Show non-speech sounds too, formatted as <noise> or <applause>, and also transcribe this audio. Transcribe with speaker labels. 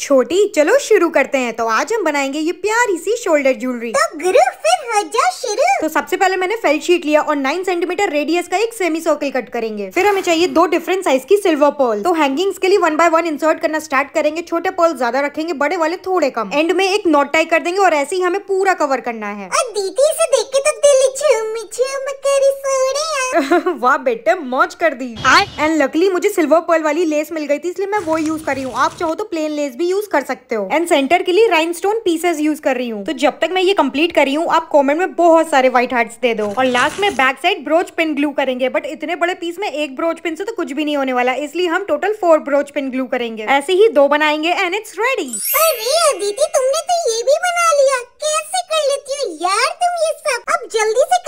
Speaker 1: छोटी चलो शुरू करते हैं तो आज हम बनाएंगे ये प्यारी सी शोल्डर ज्वेलरी तो गुरु फिर हो जा शुरू तो सबसे पहले मैंने फेल शीट लिया और 9 सेंटीमीटर रेडियस का एक सेमी सर्कल कट करेंगे फिर हमें चाहिए दो डिफरेंट साइज की सिल्वर पोल तो हैंगिंग्स के लिए वन बाय वन इंसर्ट करना स्टार्ट करेंगे छोटे पोल ज्यादा रखेंगे बड़े वाले थोड़े कम एंड में एक नोट टाई कर देंगे और ऐसे ही हमें पूरा कवर करना है और दीदी इसे देख के तो <laughs> वाह बेटे मौज कर दी एंड लकली मुझे सिल्वर पर्ल वाली लेस मिल गई थी इसलिए मैं वो यूज कर रही हूँ आप चाहो तो प्लेन लेस भी यूज कर सकते हो एंड सेंटर के लिए राइन स्टोन पीसेस यूज कर रही हूँ तो जब तक मैं ये कम्प्लीट कर रही हूँ आप कॉमेंट में बहुत सारे व्हाइट हार्ट दे दो और लास्ट में back side brooch pin glue करेंगे बट इतने बड़े पीस में एक ब्रोच पिन से तो कुछ भी नहीं होने वाला इसलिए हम total four brooch pin glue करेंगे ऐसे ही दो बनाएंगे एंड इट्स
Speaker 2: रेडी तुमने तो ये भी बना लिया कैसे कर लेती हो यार तुम ये सब अब जल्दी से